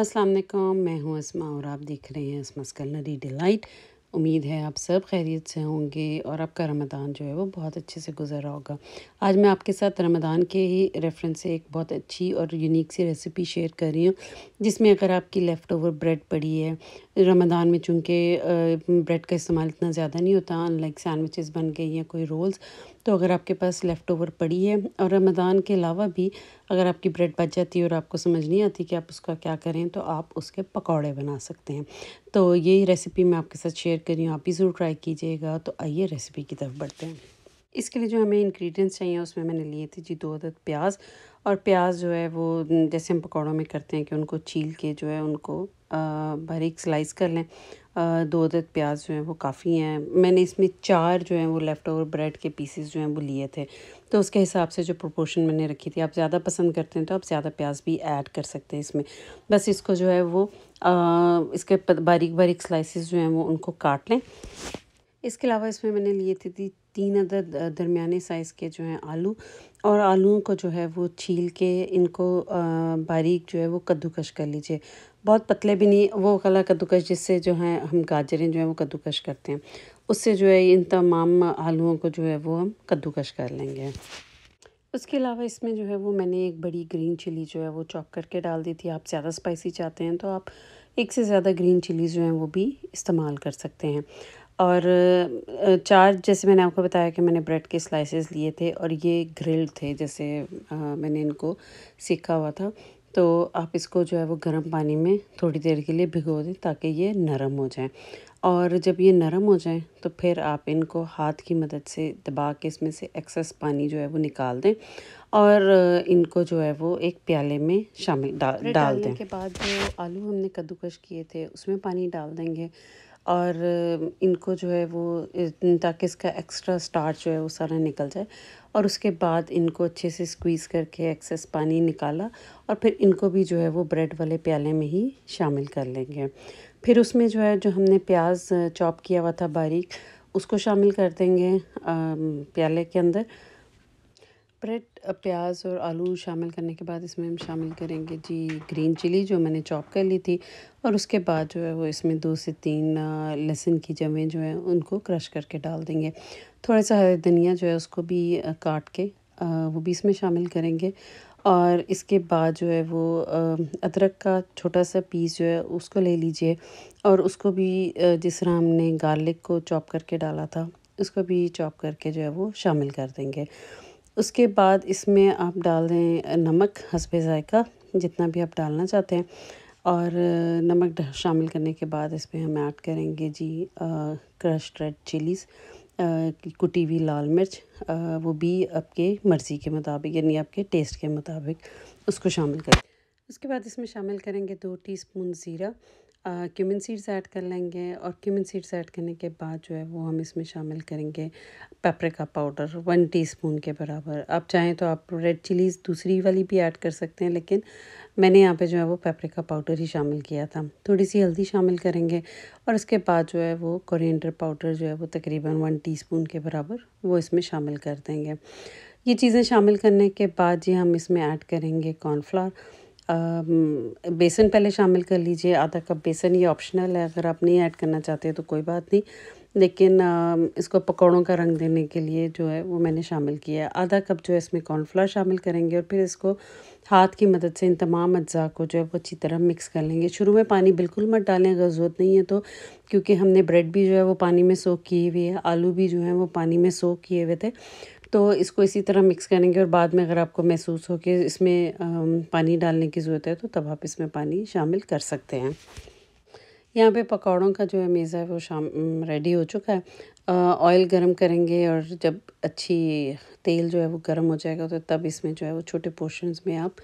अस्सलाम वालेकुम मैं हूं अस्मा और आप देख रहे हैं अस्मा कलनरी डिलाइट उम्मीद है आप सब खैरियत से होंगे और आपका रमदान जो है वो बहुत अच्छे से रहा होगा आज मैं आपके साथ रमदान के ही रेफरेंस से एक बहुत अच्छी और यूनिक सी रेसिपी शेयर कर रही हूँ जिसमें अगर आपकी लेफ़्ट ओवर ब्रेड पड़ी है रमदान में चूँकि ब्रेड का इस्तेमाल इतना ज़्यादा नहीं होता अनलाइक सैंडविचेस बन गई या कोई रोल्स तो अगर आपके पास लेफ़्ट ओवर पड़ी है और रमदान के अलावा भी अगर आपकी ब्रेड बच जाती है और आपको समझ नहीं आती कि आप उसका क्या करें तो आप उसके पकौड़े बना सकते हैं तो ये रेसिपी मैं आपके साथ शेयर करी हूँ आप भी ज़रूर ट्राई कीजिएगा तो आइए रेसिपी की तरफ बढ़ते हैं इसके लिए जो हमें इंग्रेडिएंट्स चाहिए उसमें मैंने लिए थे जी दो अदद प्याज और प्याज जो है वो जैसे हम पकौड़ों में करते हैं कि उनको छील के जो है उनको बारीक स्लाइस कर लें दो अदद प्याज जो हैं वो काफ़ी हैं मैंने इसमें चार जो हैं वो लेफ़्ट ओवर ब्रेड के पीसेस जो हैं वो लिए थे तो उसके हिसाब से जो प्रोपोर्शन मैंने रखी थी आप ज़्यादा पसंद करते हैं तो आप ज़्यादा प्याज भी ऐड कर सकते हैं इसमें बस इसको जो है वो आ, इसके बारीक बारीक स्लाइसिस जो हैं वो उनको काट लें इसके अलावा इसमें मैंने लिए थे ती, तीन अदर दरमियाने साइज़ के जो हैं आलू और आलूओं को जो है वो छील के इनको बारीक जो है वो कद्दूकश कर लीजिए बहुत पतले भी नहीं वो गला कद्दूकश जिससे जो है हम गाजरें जो है वो कद्दूकश करते हैं उससे जो है इन तमाम आलूओं को जो है वो हम कद्दूकश कर लेंगे उसके अलावा इसमें जो है वो मैंने एक बड़ी ग्रीन चिली जो है वो चॉप करके डाल दी थी आप ज़्यादा स्पाइसी चाहते हैं तो आप एक से ज़्यादा ग्रीन चिली जो हैं वो भी इस्तेमाल कर सकते हैं और चार जैसे मैंने आपको बताया कि मैंने ब्रेड के स्लाइसेस लिए थे और ये ग्रिल्ड थे जैसे मैंने इनको सीखा हुआ था तो आप इसको जो है वो गर्म पानी में थोड़ी देर के लिए भिगो दें ताकि ये नरम हो जाए और जब ये नरम हो जाए तो फिर आप इनको हाथ की मदद से दबा के इसमें से एक्सेस पानी जो है वो निकाल दें और इनको जो है वो एक प्याले में शामिल डा, डाल दें के बाद जो आलू हमने कद्दूकश किए थे उसमें पानी डाल देंगे और इनको जो है वो ताकि इसका एक्स्ट्रा स्टार्च जो है वो सारा निकल जाए और उसके बाद इनको अच्छे से स्क्वीज़ करके एक्सेस पानी निकाला और फिर इनको भी जो है वो ब्रेड वाले प्याले में ही शामिल कर लेंगे फिर उसमें जो है जो हमने प्याज चॉप किया हुआ था बारीक उसको शामिल कर देंगे प्याले के अंदर ब्रेड uh, प्याज और आलू शामिल करने के बाद इसमें हम शामिल करेंगे जी ग्रीन चिली जो मैंने चॉप कर ली थी और उसके बाद जो है वो इसमें दो से तीन uh, लहसुन की जमें जो है उनको क्रश करके डाल देंगे थोड़ा सा हरे धनिया जो है उसको भी uh, काट के वो भी इसमें शामिल करेंगे और इसके बाद जो है वो अदरक का छोटा सा पीस जो है उसको ले लीजिए और उसको भी जिस तरह हमने गार्लिक को चॉप करके डाला था उसको भी चॉप करके जो है वो शामिल कर देंगे उसके बाद इसमें आप डाल दें नमक हसब ज़ायका जितना भी आप डालना चाहते हैं और नमक शामिल करने के बाद इसमें हम ऐड करेंगे जी क्रश रेड चिलीज़ कुटी हुई लाल मिर्च आ, वो भी आपके मर्ज़ी के मुताबिक यानी आपके टेस्ट के मुताबिक उसको शामिल करें उसके बाद इसमें शामिल करेंगे दो टीस्पून ज़ीरा क्यूमिन सीड्स ऐड कर लेंगे और क्यूमिन सीड्स ऐड करने के बाद जो है वो हम इसमें शामिल करेंगे पेपरिका पाउडर वन टीस्पून के बराबर आप चाहें तो आप रेड चिलीज़ दूसरी वाली भी ऐड कर सकते हैं लेकिन मैंने यहाँ पे जो है वो पेपरिका पाउडर ही शामिल किया था थोड़ी सी हल्दी शामिल करेंगे और उसके बाद जो है वो कोरिएंडर पाउडर जो है वो तकरीबन वन स्पून के बराबर वो इसमें शामिल कर देंगे ये चीज़ें शामिल करने के बाद जी हम इसमें ऐड करेंगे कॉर्नफ्लावर बेसन पहले शामिल कर लीजिए आधा कप बेसन ये ऑप्शनल है अगर आप नहीं ऐड करना चाहते तो कोई बात नहीं लेकिन इसको पकौड़ों का रंग देने के लिए जो है वो मैंने शामिल किया है आधा कप जो है इसमें कॉर्नफ्लावर शामिल करेंगे और फिर इसको हाथ की मदद से इन तमाम अज्जा को जो है वो अच्छी तरह मिक्स कर लेंगे शुरू में पानी बिल्कुल मत डालें अगर ज़रूरत नहीं है तो क्योंकि हमने ब्रेड भी जो है वो पानी में सोख किए हुए है आलू भी जो है वो पानी में सोख किए हुए थे तो इसको इसी तरह मिक्स करेंगे और बाद में अगर आपको महसूस हो कि इसमें पानी डालने की ज़रूरत है तो तब आप इसमें पानी शामिल कर सकते हैं यहाँ पे पकौड़ों का जो है मेज़ा है वो शाम रेडी हो चुका है ऑयल गरम करेंगे और जब अच्छी तेल जो है वो गरम हो जाएगा तो तब इसमें जो है वो छोटे पोर्शंस में आप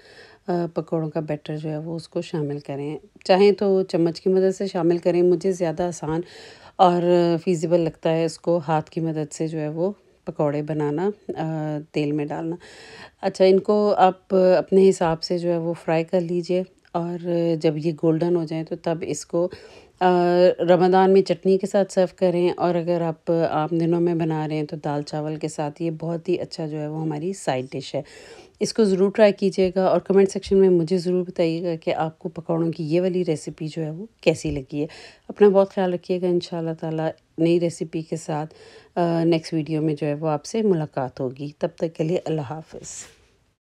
पकौड़ों का बैटर जो है वो उसको शामिल करें चाहें तो चम्मच की मदद से शामिल करें मुझे ज़्यादा आसान और फिज़िबल लगता है इसको हाथ की मदद से जो है वो पकोड़े बनाना तेल में डालना अच्छा इनको आप अपने हिसाब से जो है वो फ्राई कर लीजिए और जब ये गोल्डन हो जाए तो तब इसको रमदान में चटनी के साथ सर्व करें और अगर आप आम दिनों में बना रहे हैं तो दाल चावल के साथ ये बहुत ही अच्छा जो है वो हमारी साइड डिश है इसको ज़रूर ट्राई कीजिएगा और कमेंट सेक्शन में मुझे ज़रूर बताइएगा कि आपको पकौड़ों की ये वाली रेसिपी जो है वो कैसी लगी है अपना बहुत ख्याल रखिएगा इन ताला नई रेसिपी के साथ नेक्स्ट वीडियो में जो है वो आपसे मुलाकात होगी तब तक के लिए अल्लाह हाफिज़